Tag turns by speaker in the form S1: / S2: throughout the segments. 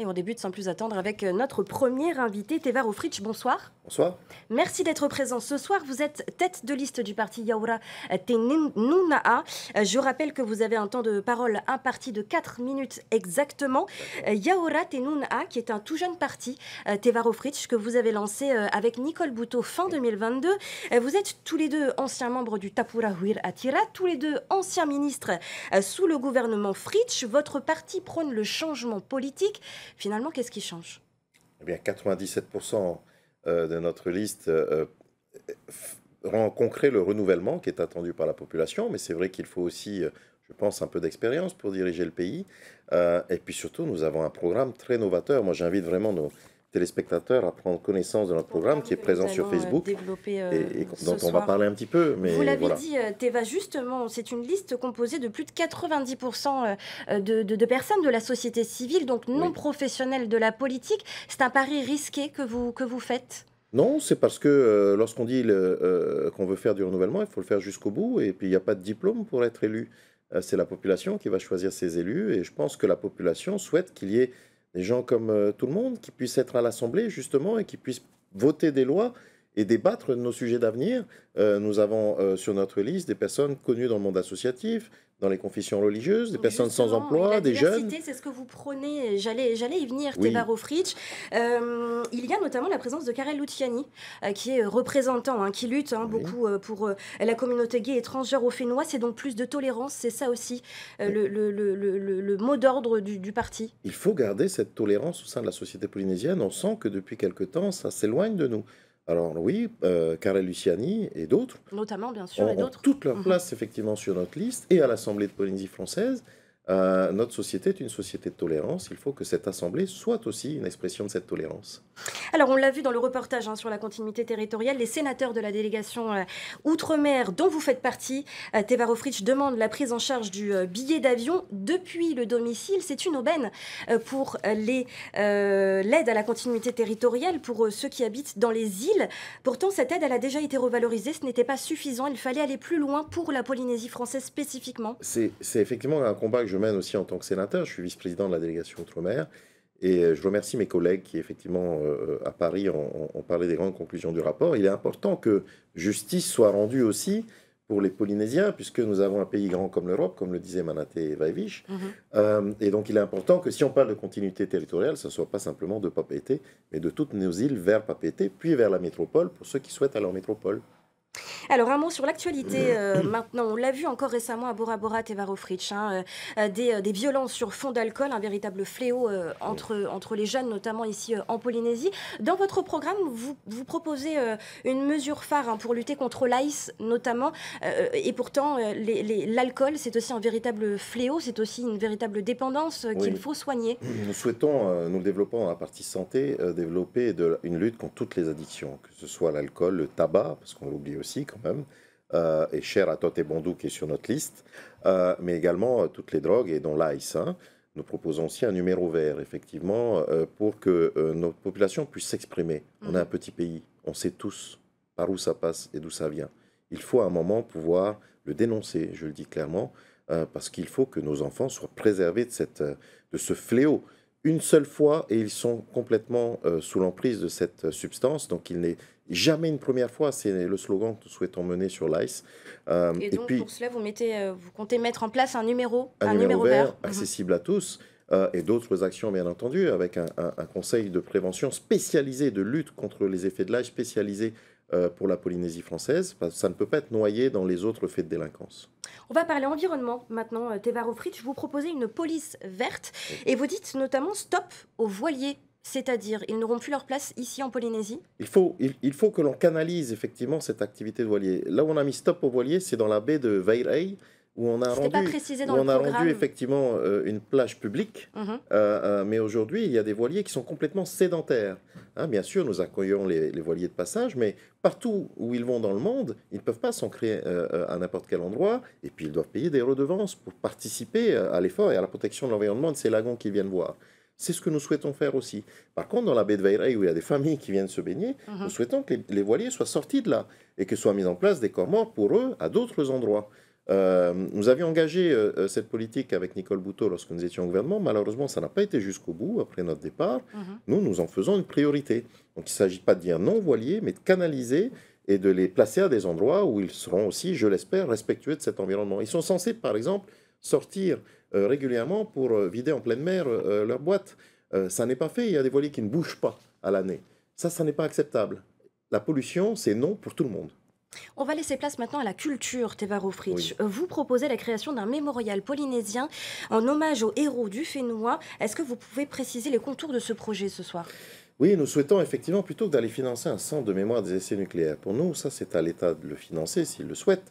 S1: Et on débute sans plus attendre avec euh, notre premier invité, Tevar Ofritch. Bonsoir. Bonsoir. Merci d'être présent ce soir. Vous êtes tête de liste du parti Yaoura Tenunaa. Euh, je rappelle que vous avez un temps de parole imparti de 4 minutes exactement. Euh, Yaoura Tenunaa, qui est un tout jeune parti, Tevar Ofritch, que vous avez lancé avec Nicole Bouteau fin 2022. Vous êtes tous les deux anciens membres du Tapura Huir Atira, tous les deux anciens ministres sous le gouvernement Fritsch. Votre parti prône le changement politique Finalement, qu'est-ce qui change
S2: Eh bien, 97% euh, de notre liste euh, euh, rend concret le renouvellement qui est attendu par la population, mais c'est vrai qu'il faut aussi, je pense, un peu d'expérience pour diriger le pays. et puis surtout, nous avons un programme très novateur. Moi, j'invite vraiment nos, téléspectateurs à prendre connaissance de notre programme qui est présent sur euh, Facebook
S1: euh, et, dont on va parler un
S2: petit peu. Mais Vous l'avez dit,
S1: euh, Teva, justement, c'est une liste composée de plus de 90% de, personnes de la société civile, donc non professionnelles de la politique. C'est un pari risqué que vous, que vous faites
S2: non, c'est parce que lorsqu'on dit qu'on veut faire du renouvellement, il faut le faire jusqu'au bout, et puis il n'y a pas de diplôme pour être élu. c'est la population qui va choisir ses élus, et je pense que la population souhaite qu'il y ait des gens comme euh, tout le monde qui puissent être à l'Assemblée, justement, et qui puissent voter des lois et débattre de nos sujets d'avenir. Euh, nous avons euh, sur notre liste des personnes connues dans le monde associatif, dans les confessions religieuses, des oh, personnes sans emploi, des jeunes.
S1: C'est ce que vous prenez, j'allais y venir, oui. Euh, il y a notamment la présence de Karel Luciani, qui est représentant, hein, qui lutte hein, beaucoup pour la communauté gay étrangère au Fénois. C'est donc plus de tolérance, c'est ça aussi le, mot d'ordre du, du parti.
S2: Il faut garder cette tolérance au sein de la société polynésienne. On sent que depuis quelque temps, ça s'éloigne de nous. Alors oui, euh, Luciani et d'autres.
S1: Notamment, bien sûr, et d'autres. Toute leur mhm. place,
S2: effectivement, sur notre liste, et à l'Assemblée de Polynésie française, euh, notre société est une société de tolérance. Il faut que cette assemblée soit aussi une expression de cette tolérance.
S1: Alors, on l'a vu dans le reportage hein, sur la continuité territoriale, les sénateurs de la délégation euh, Outre-mer, dont vous faites partie, euh, demande demandent la prise en charge du euh, billet d'avion depuis le domicile. C'est une aubaine pour l'aide à la continuité territoriale pour ceux qui habitent dans les îles. Pourtant, cette aide, elle a déjà été revalorisée. Ce n'était pas suffisant. Il fallait aller plus loin pour la Polynésie française spécifiquement.
S2: C'est effectivement un combat que je mène aussi en tant que sénateur. Je suis vice-président de la délégation Outre-mer. Et euh, je remercie mes collègues qui, effectivement, euh, euh, à Paris, ont, parlé des grandes conclusions du rapport. Il est important que justice soit rendue aussi pour les Polynésiens, puisque nous avons un pays grand comme l'Europe, comme le disait manate Vaivich. Mm-hmm. et donc, il est important que si on parle de continuité territoriale, ce ne soit pas simplement de Papété, mais de toutes nos îles vers Papété, puis vers la métropole, pour ceux qui souhaitent aller en métropole.
S1: Alors, un mot sur l'actualité. Euh, maintenant, on l'a vu encore récemment à Bora Bora, Tevarofric hein, euh, euh, des, violences sur fond d'alcool, un véritable fléau entre, entre les jeunes, notamment ici en Polynésie. Dans votre programme, vous, vous proposez une mesure phare hein, pour lutter contre l'ice, notamment. et pourtant, l'alcool, c'est aussi un véritable fléau, c'est aussi une véritable dépendance qu'il faut soigner.
S2: Nous souhaitons, nous le développons à la partie santé, développer une lutte contre toutes les addictions, que ce soit l'alcool, le tabac, parce qu'on l'oublie aussi euh, et cher à Tote et Bondou qui est sur notre liste, euh, mais également euh, toutes les drogues et dont l'ice. Hein. Nous proposons aussi un numéro vert, effectivement, pour que notre population puisse s'exprimer. On est mhm. un petit pays, on sait tous par où ça passe et d'où ça vient. Il faut à un moment pouvoir le dénoncer, je le dis clairement, parce qu'il faut que nos enfants soient préservés de, cette, de ce fléau une seule fois et ils sont complètement euh, sous l'emprise de cette euh, substance. Donc il n'est jamais une première fois, c'est le slogan que nous souhaitons mener sur l'ICE. Euh, et donc pour
S1: cela, vous, mettez, vous comptez mettre en place un numéro, un, numéro, vert,
S2: accessible à tous. Euh, et d'autres actions, bien entendu, avec un, conseil de prévention spécialisé de lutte contre les effets de l'âge, spécialisé euh, pour la Polynésie française. Ça ne peut pas être noyé dans les autres faits de délinquance.
S1: On va parler environnement maintenant. Euh, Fritz je vous proposais une police verte et vous dites notamment stop aux voiliers. C'est-à-dire, ils n'auront plus leur place ici en Polynésie
S2: Il faut, il, faut que l'on canalise effectivement cette activité de voilier. Là où on a mis stop aux voiliers, c'est dans la baie de Veirei où on a rendu, on a rendu effectivement euh, une plage publique, mm-hmm. euh, euh, mais aujourd'hui il y a des voiliers qui sont complètement sédentaires. Hein, bien sûr, nous accueillons les, les, voiliers de passage, mais partout où ils vont dans le monde, ils ne peuvent pas s'ancrer à n'importe quel endroit, et puis ils doivent payer des redevances pour participer à l'effort et à la protection de l'environnement de ces lagons qu'ils viennent voir. C'est ce que nous souhaitons faire aussi. Par contre, dans la baie de Veirey, où il y a des familles qui viennent se baigner, mm-hmm. nous souhaitons que les, les, voiliers soient sortis de là et que soient mis en place des corps morts pour eux à d'autres endroits. Euh, nous avions engagé euh, euh, cette politique avec Nicole Boutot lorsque nous étions au gouvernement. Malheureusement, ça n'a pas été jusqu'au bout après notre départ. Mhm. Nous, nous en faisons une priorité. Donc, il ne s'agit pas de dire non voilier, mais de canaliser et de les placer à des endroits où ils seront aussi, je l'espère, respectueux de cet environnement. Ils sont censés, par exemple, sortir régulièrement pour vider en pleine mer leur boîte. ça n'est pas fait. Il y a des voiliers qui ne bougent pas à l'année. Ça, ça n'est pas acceptable. La pollution, c'est non pour tout le monde.
S1: On va laisser place maintenant à la culture, Tevaro Fritsch. Euh, vous proposez la création d'un mémorial polynésien en hommage aux héros du Fénois. Est-ce que vous pouvez préciser les contours de ce projet ce soir
S2: oui, nous souhaitons effectivement, plutôt que d'aller financer un centre de mémoire des essais nucléaires, pour nous, ça c'est à l'État de le financer s'il le souhaite,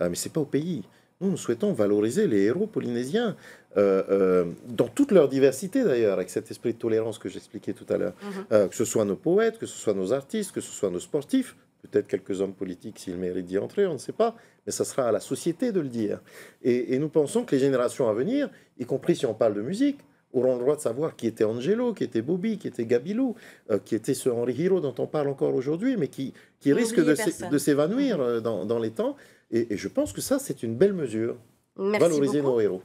S2: euh, mais ce n'est pas au pays. Nous, nous souhaitons valoriser les héros polynésiens, euh, dans toute leur diversité d'ailleurs, avec cet esprit de tolérance que j'expliquais tout à l'heure, mm-hmm. que ce soit nos poètes, que ce soit nos artistes, que ce soit nos sportifs, peut-être quelques hommes politiques s'ils méritent d'y entrer, on ne sait pas, mais ça sera à la société de le dire. Et, nous pensons que les générations à venir, y compris si on parle de musique, auront le droit de savoir qui était Angelo, qui était Bobby, qui était Gabilou, euh, qui était ce Henri Hiro dont on parle encore aujourd'hui, mais qui, risque de s'évanouir mhm. euh, dans, les temps. Et, je pense que ça, c'est une belle mesure.
S1: valoriser
S2: nos héros.